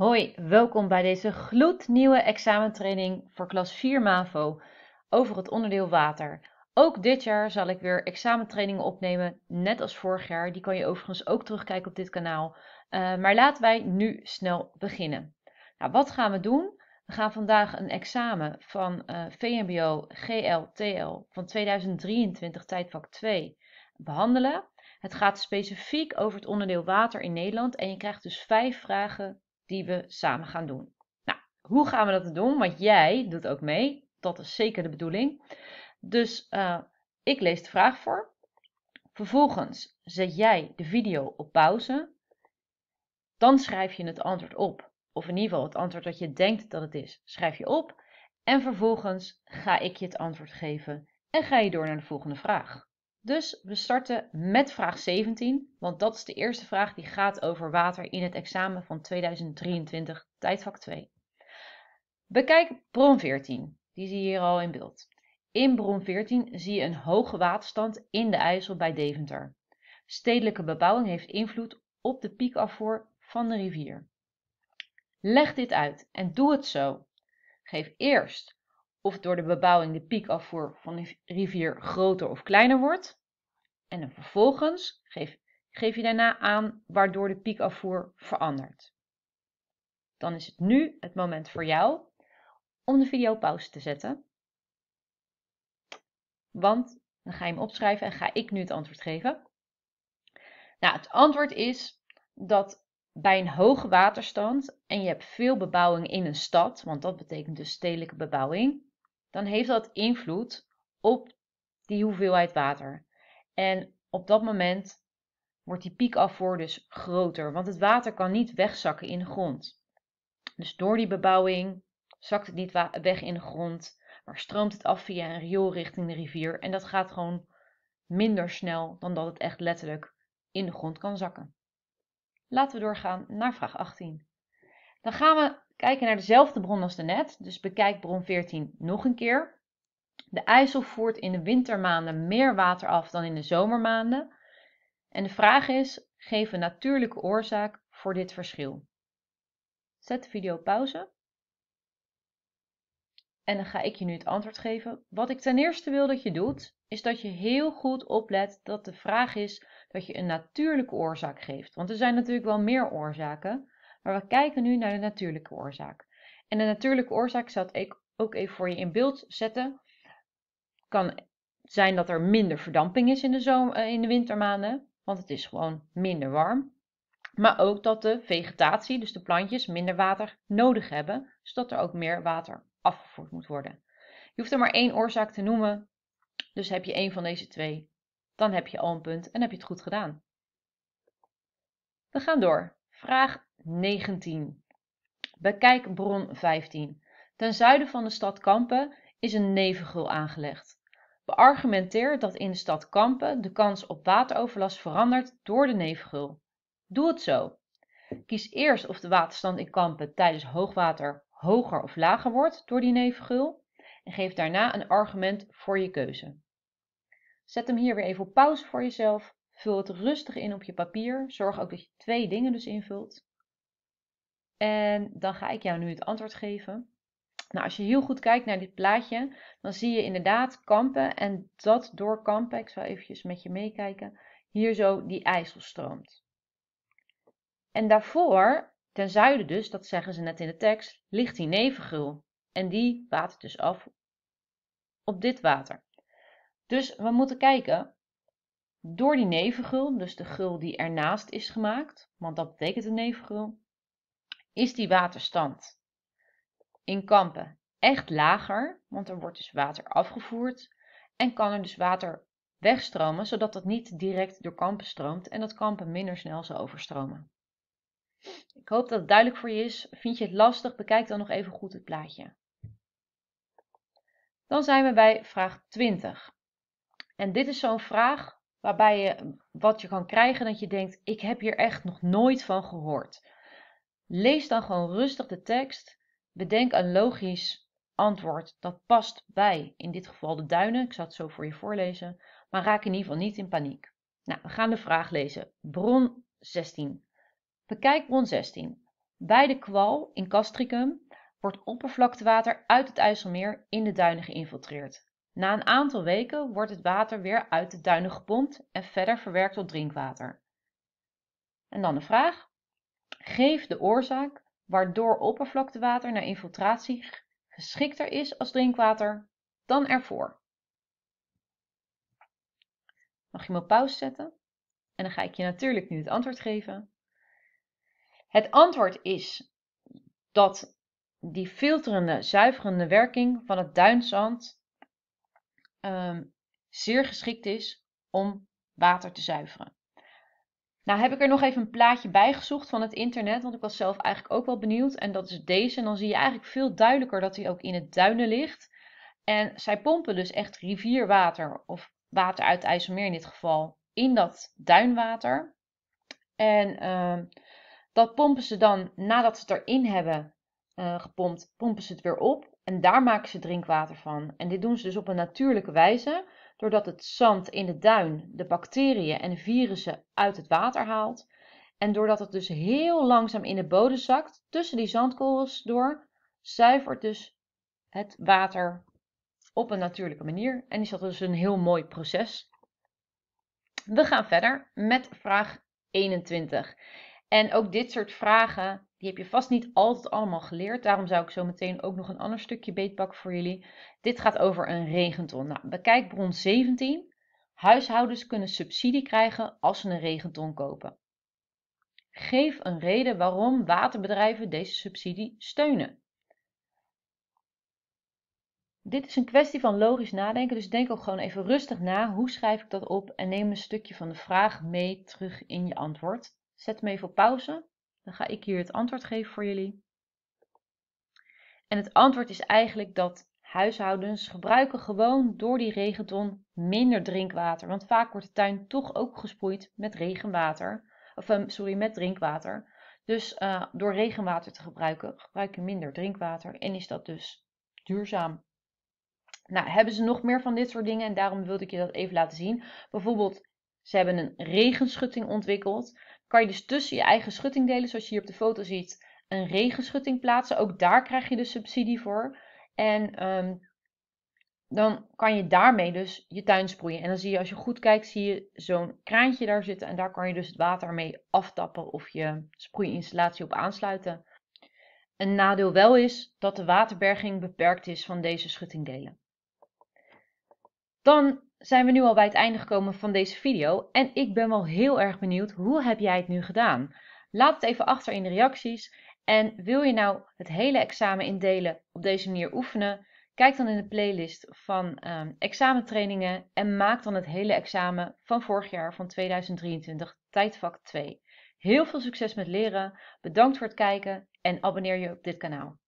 Hoi, welkom bij deze gloednieuwe examentraining voor klas 4 MAVO over het onderdeel water. Ook dit jaar zal ik weer examentrainingen opnemen, net als vorig jaar. Die kan je overigens ook terugkijken op dit kanaal. Eh, maar laten wij nu snel beginnen. Nou, wat gaan we doen? We gaan vandaag een examen van eh, VMBO GLTL van 2023 tijdvak 2 behandelen. Het gaat specifiek over het onderdeel water in Nederland en je krijgt dus vijf vragen die we samen gaan doen. Nou, hoe gaan we dat doen? Want jij doet ook mee. Dat is zeker de bedoeling. Dus eh, ik lees de vraag voor. Vervolgens zet jij de video op pauze. Dan schrijf je het antwoord op. Of in ieder geval het antwoord dat je denkt dat het is, schrijf je op. En vervolgens ga ik je het antwoord geven en ga je door naar de volgende vraag. Dus we starten met vraag 17, want dat is de eerste vraag die gaat over water in het examen van 2023, tijdvak 2. Bekijk bron 14, die zie je hier al in beeld. In bron 14 zie je een hoge waterstand in de IJssel bij Deventer. Stedelijke bebouwing heeft invloed op de piekafvoer van de rivier. Leg dit uit en doe het zo. Geef eerst of door de bebouwing de piekafvoer van de rivier groter of kleiner wordt. En dan vervolgens geef, geef je daarna aan waardoor de piekafvoer verandert. Dan is het nu het moment voor jou om de video pauze te zetten. Want dan ga je hem opschrijven en ga ik nu het antwoord geven. Nou, het antwoord is dat bij een hoge waterstand en je hebt veel bebouwing in een stad, want dat betekent dus stedelijke bebouwing, dan heeft dat invloed op die hoeveelheid water. En op dat moment wordt die piekafvoer dus groter, want het water kan niet wegzakken in de grond. Dus door die bebouwing zakt het niet weg in de grond, maar stroomt het af via een riool richting de rivier. En dat gaat gewoon minder snel dan dat het echt letterlijk in de grond kan zakken. Laten we doorgaan naar vraag 18. Dan gaan we Kijken naar dezelfde bron als de net, dus bekijk bron 14 nog een keer. De IJssel voert in de wintermaanden meer water af dan in de zomermaanden. En de vraag is, geef een natuurlijke oorzaak voor dit verschil. Zet de video pauze. En dan ga ik je nu het antwoord geven. Wat ik ten eerste wil dat je doet, is dat je heel goed oplet dat de vraag is dat je een natuurlijke oorzaak geeft. Want er zijn natuurlijk wel meer oorzaken. Maar we kijken nu naar de natuurlijke oorzaak. En de natuurlijke oorzaak, zal het ook even voor je in beeld zetten, kan zijn dat er minder verdamping is in de, eh, in de wintermaanden, want het is gewoon minder warm. Maar ook dat de vegetatie, dus de plantjes, minder water nodig hebben, zodat er ook meer water afgevoerd moet worden. Je hoeft er maar één oorzaak te noemen, dus heb je één van deze twee, dan heb je al een punt en heb je het goed gedaan. We gaan door. Vraag 19. Bekijk bron 15. Ten zuiden van de stad Kampen is een nevengul aangelegd. Beargumenteer dat in de stad Kampen de kans op wateroverlast verandert door de nevengul. Doe het zo. Kies eerst of de waterstand in Kampen tijdens hoogwater hoger of lager wordt door die nevengul en geef daarna een argument voor je keuze. Zet hem hier weer even op pauze voor jezelf Vul het rustig in op je papier. Zorg ook dat je twee dingen dus invult. En dan ga ik jou nu het antwoord geven. Nou, als je heel goed kijkt naar dit plaatje, dan zie je inderdaad kampen en dat door kampen, ik zal eventjes met je meekijken, hier zo die IJssel stroomt. En daarvoor, ten zuiden dus, dat zeggen ze net in de tekst, ligt die nevengrul. En die watert dus af op dit water. Dus we moeten kijken, door die nevengul, dus de gul die ernaast is gemaakt, want dat betekent een nevengul, is die waterstand in Kampen echt lager, want er wordt dus water afgevoerd en kan er dus water wegstromen, zodat dat niet direct door Kampen stroomt en dat Kampen minder snel zal overstromen. Ik hoop dat het duidelijk voor je is. Vind je het lastig? Bekijk dan nog even goed het plaatje. Dan zijn we bij vraag 20. En dit is zo'n vraag waarbij je wat je kan krijgen dat je denkt, ik heb hier echt nog nooit van gehoord. Lees dan gewoon rustig de tekst, bedenk een logisch antwoord dat past bij, in dit geval de duinen, ik zal het zo voor je voorlezen, maar raak in ieder geval niet in paniek. Nou, we gaan de vraag lezen. Bron 16. Bekijk bron 16. Bij de kwal in Castricum wordt oppervlaktewater uit het IJsselmeer in de duinen geïnfiltreerd. Na een aantal weken wordt het water weer uit de duinen gepompt en verder verwerkt tot drinkwater. En dan de vraag: geef de oorzaak waardoor oppervlaktewater na infiltratie geschikter is als drinkwater dan ervoor. Mag je me op pauze zetten? En dan ga ik je natuurlijk nu het antwoord geven. Het antwoord is dat die filterende, zuiverende werking van het duinzand Ehm, zeer geschikt is om water te zuiveren. Nou heb ik er nog even een plaatje bij gezocht van het internet, want ik was zelf eigenlijk ook wel benieuwd. En dat is deze. En dan zie je eigenlijk veel duidelijker dat hij ook in het duinen ligt. En zij pompen dus echt rivierwater of water uit het IJsselmeer in dit geval in dat duinwater. En ehm, dat pompen ze dan nadat ze het erin hebben eh, gepompt, pompen ze het weer op en daar maken ze drinkwater van. En dit doen ze dus op een natuurlijke wijze, doordat het zand in de duin de bacteriën en virussen uit het water haalt. En doordat het dus heel langzaam in de bodem zakt, tussen die zandkorrels door, zuivert dus het water op een natuurlijke manier. En is dat dus een heel mooi proces. We gaan verder met vraag 21. En ook dit soort vragen die heb je vast niet altijd allemaal geleerd. Daarom zou ik zo meteen ook nog een ander stukje beetpakken voor jullie. Dit gaat over een regenton. Nou, bekijk bron 17. Huishoudens kunnen subsidie krijgen als ze een regenton kopen. Geef een reden waarom waterbedrijven deze subsidie steunen. Dit is een kwestie van logisch nadenken, dus denk ook gewoon even rustig na. Hoe schrijf ik dat op? En neem een stukje van de vraag mee terug in je antwoord. Zet hem even op pauze dan ga ik hier het antwoord geven voor jullie. En het antwoord is eigenlijk dat huishoudens gebruiken gewoon door die regenton minder drinkwater. Want vaak wordt de tuin toch ook gesproeid met regenwater. Of ehm, sorry, met drinkwater. Dus eh, door regenwater te gebruiken, gebruik je minder drinkwater en is dat dus duurzaam. Nou, hebben ze nog meer van dit soort dingen en daarom wilde ik je dat even laten zien. Bijvoorbeeld, ze hebben een regenschutting ontwikkeld kan je dus tussen je eigen schuttingdelen, zoals je hier op de foto ziet, een regenschutting plaatsen. Ook daar krijg je de dus subsidie voor. En ehm, dan kan je daarmee dus je tuin sproeien. En dan zie je, als je goed kijkt, zie je zo'n kraantje daar zitten. En daar kan je dus het water mee aftappen of je sproeiinstallatie op aansluiten. Een nadeel wel is dat de waterberging beperkt is van deze schuttingdelen. Dan zijn we nu al bij het einde gekomen van deze video en ik ben wel heel erg benieuwd hoe heb jij het nu gedaan? Laat het even achter in de reacties en wil je nou het hele examen indelen op deze manier oefenen? Kijk dan in de playlist van ehm, examentrainingen en maak dan het hele examen van vorig jaar van 2023 tijdvak 2. Heel veel succes met leren, bedankt voor het kijken en abonneer je op dit kanaal.